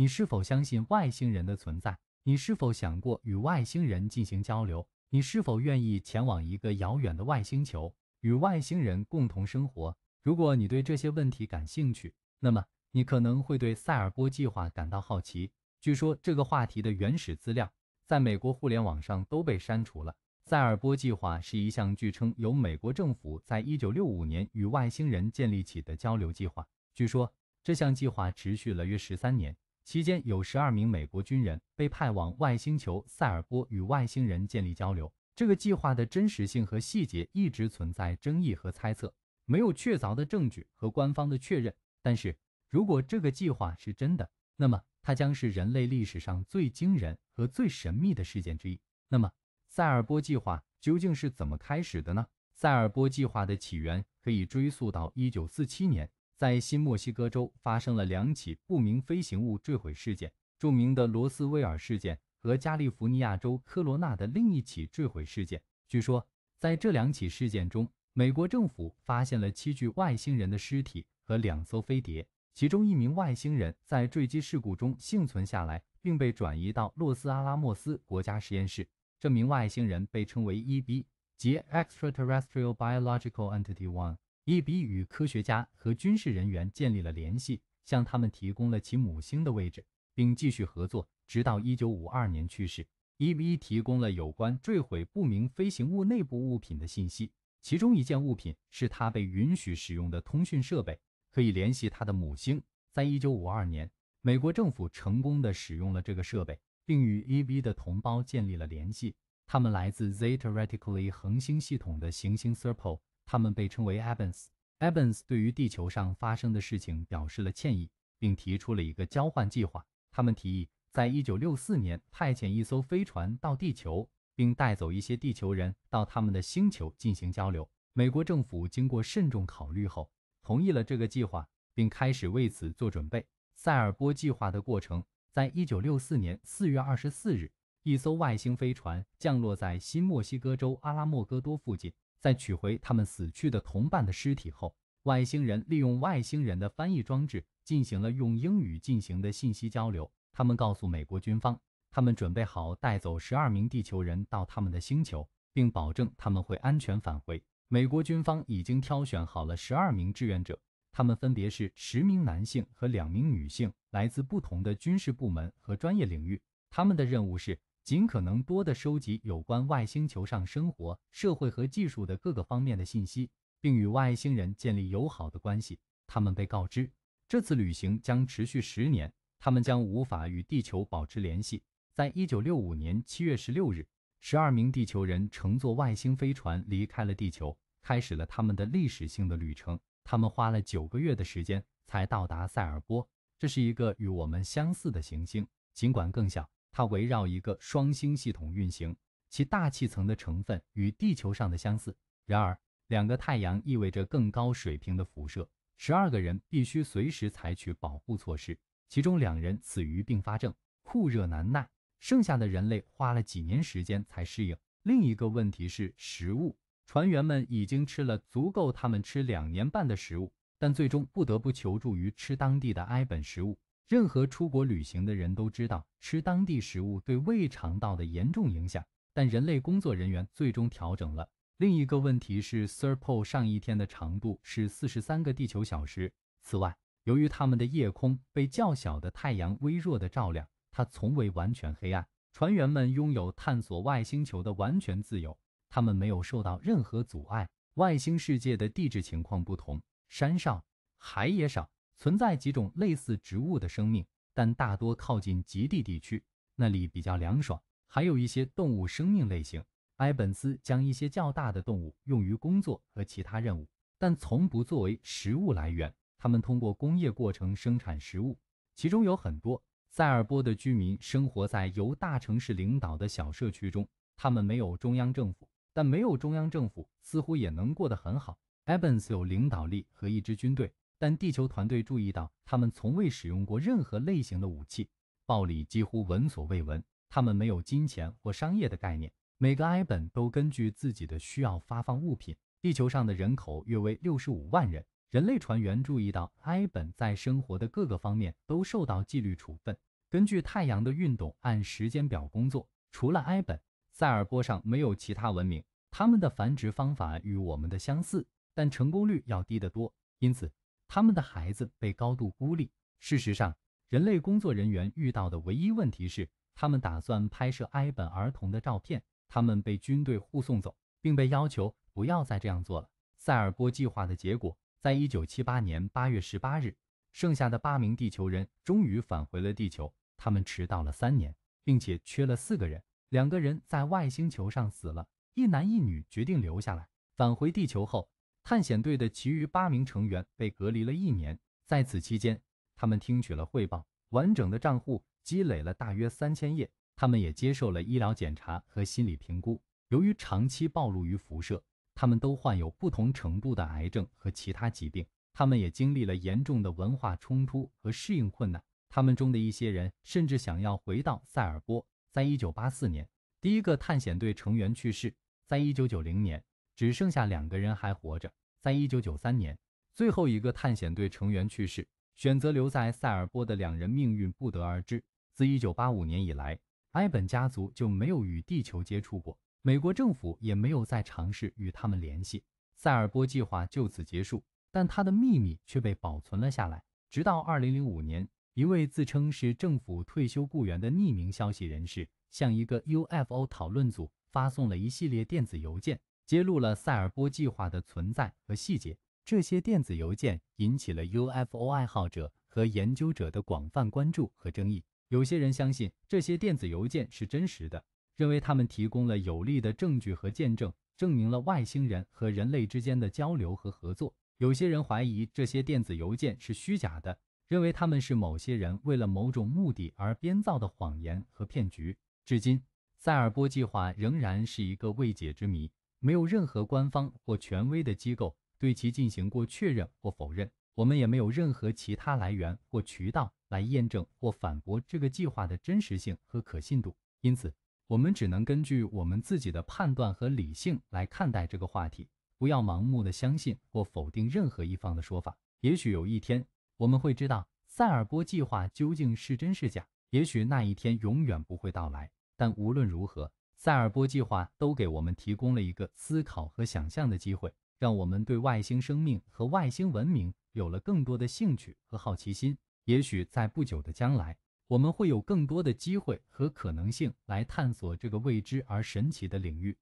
你是否相信外星人的存在？你是否想过与外星人进行交流？你是否愿意前往一个遥远的外星球与外星人共同生活？如果你对这些问题感兴趣，那么你可能会对塞尔波计划感到好奇。据说，这个话题的原始资料在美国互联网上都被删除了。塞尔波计划是一项据称由美国政府在1965年与外星人建立起的交流计划。据说，这项计划持续了约十三年。期间有十二名美国军人被派往外星球塞尔波与外星人建立交流。这个计划的真实性和细节一直存在争议和猜测，没有确凿的证据和官方的确认。但是如果这个计划是真的，那么它将是人类历史上最惊人和最神秘的事件之一。那么塞尔波计划究竟是怎么开始的呢？塞尔波计划的起源可以追溯到一九四七年。在新墨西哥州发生了两起不明飞行物坠毁事件，著名的罗斯威尔事件和加利福尼亚州科罗纳的另一起坠毁事件。据说，在这两起事件中，美国政府发现了七具外星人的尸体和两艘飞碟。其中一名外星人在坠机事故中幸存下来，并被转移到洛斯阿拉莫斯国家实验室。这名外星人被称为 E.B.，即 Extraterrestrial Biological Entity One。E. B. 与科学家和军事人员建立了联系，向他们提供了其母星的位置，并继续合作，直到1952年去世。E. B. 提供了有关坠毁不明飞行物内部物品的信息，其中一件物品是他被允许使用的通讯设备，可以联系他的母星。在1952年，美国政府成功地使用了这个设备，并与 E. B. 的同胞建立了联系，他们来自 Zeta Reticuli 恒星系统的行星 c i r c l e 他们被称为 Evans。Evans 对于地球上发生的事情表示了歉意，并提出了一个交换计划。他们提议在1964年派遣一艘飞船到地球，并带走一些地球人到他们的星球进行交流。美国政府经过慎重考虑后，同意了这个计划，并开始为此做准备。塞尔波计划的过程，在1964年4月24日，一艘外星飞船降落在新墨西哥州阿拉莫戈多附近。在取回他们死去的同伴的尸体后，外星人利用外星人的翻译装置进行了用英语进行的信息交流。他们告诉美国军方，他们准备好带走十二名地球人到他们的星球，并保证他们会安全返回。美国军方已经挑选好了十二名志愿者，他们分别是十名男性和两名女性，来自不同的军事部门和专业领域。他们的任务是。尽可能多的收集有关外星球上生活、社会和技术的各个方面的信息，并与外星人建立友好的关系。他们被告知，这次旅行将持续十年，他们将无法与地球保持联系。在一九六五年七月十六日，十二名地球人乘坐外星飞船离开了地球，开始了他们的历史性的旅程。他们花了九个月的时间才到达塞尔波，这是一个与我们相似的行星，尽管更小。它围绕一个双星系统运行，其大气层的成分与地球上的相似。然而，两个太阳意味着更高水平的辐射。十二个人必须随时采取保护措施，其中两人死于并发症，酷热难耐。剩下的人类花了几年时间才适应。另一个问题是食物，船员们已经吃了足够他们吃两年半的食物，但最终不得不求助于吃当地的埃本食物。任何出国旅行的人都知道，吃当地食物对胃肠道的严重影响。但人类工作人员最终调整了。另一个问题是，Surpall 上一天的长度是四十三个地球小时。此外，由于他们的夜空被较小的太阳微弱的照亮，它从未完全黑暗。船员们拥有探索外星球的完全自由，他们没有受到任何阻碍。外星世界的地质情况不同，山上、海也少。存在几种类似植物的生命，但大多靠近极地地区，那里比较凉爽。还有一些动物生命类型。埃本斯将一些较大的动物用于工作和其他任务，但从不作为食物来源。他们通过工业过程生产食物，其中有很多塞尔波的居民生活在由大城市领导的小社区中。他们没有中央政府，但没有中央政府似乎也能过得很好。埃 n 斯有领导力和一支军队。但地球团队注意到，他们从未使用过任何类型的武器，暴力几乎闻所未闻。他们没有金钱或商业的概念，每个埃本都根据自己的需要发放物品。地球上的人口约为六十五万人。人类船员注意到，埃本在生活的各个方面都受到纪律处分，根据太阳的运动按时间表工作。除了埃本，塞尔波上没有其他文明。他们的繁殖方法与我们的相似，但成功率要低得多。因此。他们的孩子被高度孤立。事实上，人类工作人员遇到的唯一问题是，他们打算拍摄埃本儿童的照片。他们被军队护送走，并被要求不要再这样做了。塞尔波计划的结果，在一九七八年八月十八日，剩下的八名地球人终于返回了地球。他们迟到了三年，并且缺了四个人。两个人在外星球上死了，一男一女决定留下来。返回地球后。探险队的其余八名成员被隔离了一年，在此期间，他们听取了汇报，完整的账户积累了大约三千页。他们也接受了医疗检查和心理评估。由于长期暴露于辐射，他们都患有不同程度的癌症和其他疾病。他们也经历了严重的文化冲突和适应困难。他们中的一些人甚至想要回到塞尔波。在一九八四年，第一个探险队成员去世。在一九九零年。只剩下两个人还活着。在一九九三年，最后一个探险队成员去世，选择留在塞尔波的两人命运不得而知。自一九八五年以来，埃本家族就没有与地球接触过，美国政府也没有再尝试与他们联系。塞尔波计划就此结束，但他的秘密却被保存了下来。直到二零零五年，一位自称是政府退休雇员的匿名消息人士向一个 UFO 讨论组发送了一系列电子邮件。揭露了塞尔波计划的存在和细节，这些电子邮件引起了 UFO 爱好者和研究者的广泛关注和争议。有些人相信这些电子邮件是真实的，认为他们提供了有力的证据和见证，证明了外星人和人类之间的交流和合作。有些人怀疑这些电子邮件是虚假的，认为他们是某些人为了某种目的而编造的谎言和骗局。至今，塞尔波计划仍然是一个未解之谜。没有任何官方或权威的机构对其进行过确认或否认，我们也没有任何其他来源或渠道来验证或反驳这个计划的真实性和可信度。因此，我们只能根据我们自己的判断和理性来看待这个话题，不要盲目的相信或否定任何一方的说法。也许有一天我们会知道塞尔波计划究竟是真是假，也许那一天永远不会到来。但无论如何。塞尔波计划都给我们提供了一个思考和想象的机会，让我们对外星生命和外星文明有了更多的兴趣和好奇心。也许在不久的将来，我们会有更多的机会和可能性来探索这个未知而神奇的领域。